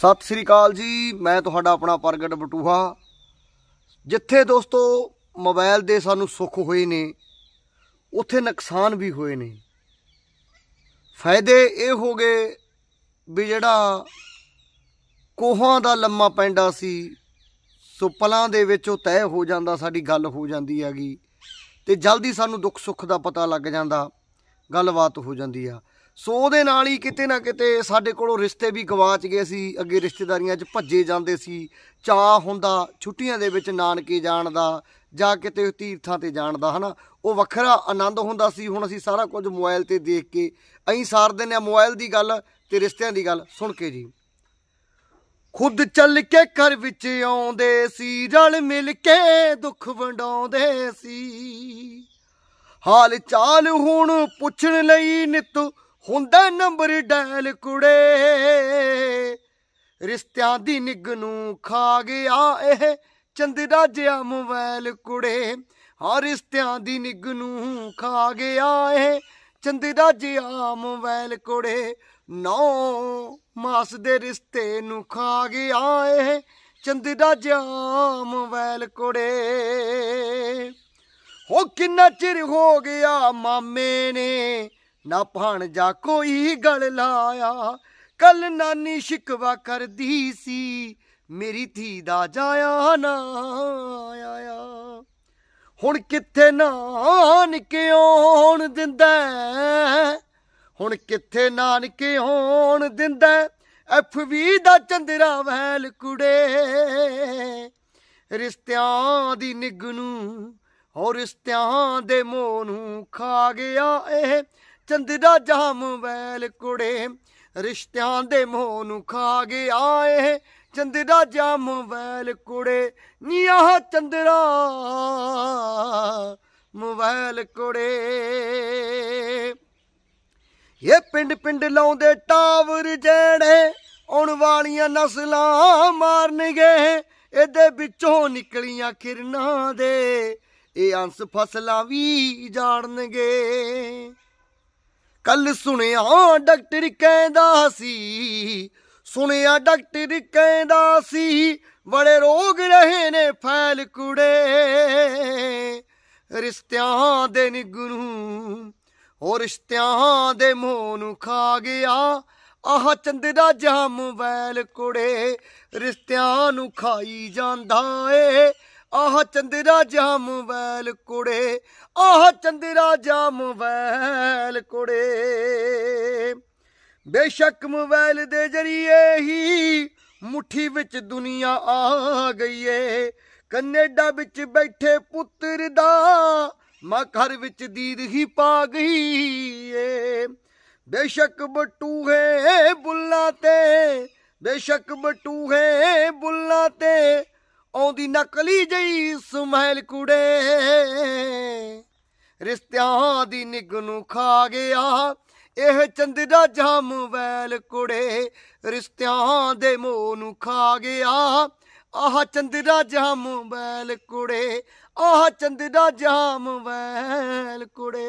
ਸਤਿ ਸ੍ਰੀ ਅਕਾਲ ਜੀ ਮੈਂ ਤੁਹਾਡਾ ਆਪਣਾ ਪ੍ਰਗਟ ਬਟੂਹਾ ਜਿੱਥੇ ਦੋਸਤੋ ਮੋਬਾਈਲ ਦੇ ਸਾਨੂੰ ਸੁੱਖ ਹੋਏ ਨੇ ਉੱਥੇ ਨੁਕਸਾਨ ਵੀ ਹੋਏ ਨੇ ਫਾਇਦੇ ਇਹ ਹੋ ਗਏ ਵੀ ਜਿਹੜਾ ਕੋਹਾਂ ਦਾ ਲੰਮਾ ਪੈਂਡਾ ਸੀ ਸੋ ਪਲਾਂ ਦੇ ਵਿੱਚ ਉਹ ਤੈਅ ਹੋ ਜਾਂਦਾ ਸਾਡੀ ਗੱਲ ਹੋ ਜਾਂਦੀ ਹੈਗੀ ਤੇ ਜਲਦੀ ਸਾਨੂੰ ਦੁੱਖ ਸੁੱਖ ਦਾ ਪਤਾ ਲੱਗ ਜਾਂਦਾ ਗੱਲਬਾਤ ਹੋ ਜਾਂਦੀ ਆ ਸੋ ਉਹਦੇ ਨਾਲ ਹੀ ਕਿਤੇ ਨਾ ਕਿਤੇ ਸਾਡੇ ਕੋਲੋਂ ਰਿਸ਼ਤੇ ਵੀ ਗਵਾਚ ਗਏ ਸੀ ਅੱਗੇ ਰਿਸ਼ਤੇਦਾਰੀਆਂ 'ਚ ਭੱਜੇ ਜਾਂਦੇ ਸੀ ਚਾਹ ਹੁੰਦਾ ਛੁੱਟੀਆਂ ਦੇ ਵਿੱਚ ਨਾਨਕੇ ਜਾਣ ਦਾ ਜਾਂ ਕਿਤੇ ਤੀਰਥਾਂ ਤੇ ਜਾਣ ਦਾ ਹਨਾ ਉਹ ਵੱਖਰਾ ਆਨੰਦ ਹੁੰਦਾ ਸੀ ਹੁਣ ਅਸੀਂ ਸਾਰਾ ਕੁਝ ਮੋਬਾਈਲ ਤੇ ਦੇਖ ਕੇ ਅਹੀਂ ਸਾਰ ਦਿਨ ਆ ਮੋਬਾਈਲ ਦੀ ਗੱਲ ਤੇ ਰਿਸ਼ਤਿਆਂ ਦੀ ਗੱਲ ਸੁਣ ਕੇ ਜੀ ਖੁਦ ਚੱਲ ਕੇ ਘਰ ਵਿੱਚ ਆਉਂਦੇ ਸੀ ਰਲ ਮਿਲ ਕੇ ਦੁੱਖ ਵੰਡਾਉਂਦੇ ਸੀ ਹਾਲ ਚਾਲ ਹੁਣ ਪੁੱਛਣ ਲਈ ਨਿਤ ਹੁੰਦਾ ਨੰਬਰ ਡਾਇਲ ਕੁੜੇ ਰਿਸ਼ਤਿਆਂ ਦੀ ਨਿੱਗ ਨੂੰ ਖਾ ਗਿਆ ਇਹ ਚੰਦਰਾ ਜਿਹਾ ਮੋਬਾਈਲ ਕੁੜੇ ਹਾਂ ਰਿਸ਼ਤਿਆਂ ਦੀ ਨਿੱਗ ਨੂੰ ਖਾ ਗਿਆ ਇਹ ਚੰਦਰਾ ਜਿਹਾ ਮੋਬਾਈਲ ਕੁੜੇ ਨੌ ਮਾਸ ਦੇ ਰਿਸ਼ਤੇ ਨੂੰ ਖਾ ਗਿਆ ਇਹ ਚੰਦਰਾ ਜਿਹਾ ਮੋਬਾਈਲ ਕੁੜੇ ਹੋ ਕਿੰਨਾ ਚਿਰ ਹੋ ਗਿਆ ਮਾਮੇ ਨੇ ਨਾ ਭਾਣ ਜਾ ਕੋਈ ਗਲ ਲਾਇਆ ਕੱਲ ਨਾਨੀ ਸ਼ਿਕਵਾ ਕਰਦੀ ਸੀ ਮੇਰੀ ਧੀ ਦਾ ਜਾਇਆ ਨਾ ਆਇਆ ਹੁਣ ਕਿੱਥੇ ਨਾਨਕੇ ਹੋਣ ਦਿੰਦਾ ਹੁਣ ਕਿੱਥੇ ਨਾਨਕੇ ਹੋਣ ਦਿੰਦਾ ਐਫ ਵੀ ਦਾ ਚੰਦਰਾ ਵੈਲ ਕੁੜੇ ਰਿਸ਼ਤਿਆਂ ਦੀ ਨਿਗ ਨੂੰ ਔਰ ਰਿਸ਼ਤਿਆਂ ਦੇ ਮੋਹ ਨੂੰ ਖਾ ਗਿਆ ਇਹ ਚੰਦਰਾ ਜਾਮ ਵੈਲ ਕੁੜੇ ਰਿਸ਼ਤਿਆਂ ਦੇ ਮੋਹ ਨੂੰ ਖਾ ਗਿਆ ਏ ਚੰਦਰਾ ਜਾਮ ਵੈਲ ਕੁੜੇ ਨੀ ਆਹ ਚੰਦਰਾ ਮੋਬਾਈਲ ਕੁੜੇ ਇਹ ਪਿੰਡ ਪਿੰਡ ਲਾਉਂਦੇ ਟਾਵਰ ਜਿਹੜੇ ਆਉਣ ਵਾਲੀਆਂ ਨਸਲਾਂ ਮਾਰਨਗੇ ਇਹਦੇ ਵਿੱਚੋਂ ਨਿਕਲੀਆਂ ਕਿਰਨਾਂ ਦੇ ਇਹ ਅੰਸ ਫਸਲਾਂ ਵੀ ਜਾਣਨਗੇ ਕੱਲ ਸੁਣਿਆ ਡਾਕਟਰ ਕਹਿੰਦਾ ਸੀ ਸੁਣਿਆ ਡਾਕਟਰ ਕਹਿੰਦਾ ਸੀ ਬੜੇ ਰੋਗ ਰਹੇ ਨੇ ਫੈਲ ਕੁੜੇ ਰਿਸ਼ਤਿਆਂ ਦੇ ਨਿਗਰੂ ਹੋ ਰਿਸ਼ਤਿਆਂ ਦੇ ਮੋਹ ਨੂੰ ਖਾ ਗਿਆ ਆਹ ਚੰਦਰਾ ਜਾਮ ਵੈਲ ਕੁੜੇ ਰਿਸ਼ਤਿਆਂ ਨੂੰ ਖਾਈ ਜਾਂਦਾ ਏ ਆਹ ਚੰਦਰਾ ਜਾ ਮੋਬਾਈਲ ਕੁੜੇ ਆਹ ਚੰਦਰਾ ਜਾ ਮੋਬਾਈਲ ਕੁੜੇ ਬੇਸ਼ੱਕ ਮੋਬਾਈਲ ਦੇ ਜਰੀਏ ਹੀ ਮੁਠੀ ਵਿੱਚ ਦੁਨੀਆ ਆ ਗਈ ਏ ਕੈਨੇਡਾ ਵਿੱਚ ਬੈਠੇ ਪੁੱਤਰ ਦਾ ਮਾਂ ਘਰ ਵਿੱਚ ਦੀਦ ਹੀ ਪਾ ਗਈ ਏ ਬੇਸ਼ੱਕ ਬਟੂਹੇ ਬੁੱਲਾ ਤੇ ਬੇਸ਼ੱਕ ਬਟੂਹੇ ਬੁੱਲਾ ਤੇ ਆਉਂਦੀ ਨਕਲੀ ਜਈ ਸੁਮਹਿਲ ਕੁੜੇ ਰਿਸ਼ਤਿਆਂ ਦੀ ਨਿਗ ਨੂੰ ਖਾ ਗਿਆ ਇਹ ਚੰਦਰਾ ਜਾਮ ਵੈਲ ਕੁੜੇ ਰਿਸ਼ਤਿਆਂ ਦੇ ਮੋਹ ਨੂੰ ਖਾ ਗਿਆ ਆਹ ਚੰਦਰਾ ਜਾਮ ਵੈਲ ਕੁੜੇ ਆਹ ਚੰਦਰਾ ਜਾਮ ਵੈਲ ਕੁੜੇ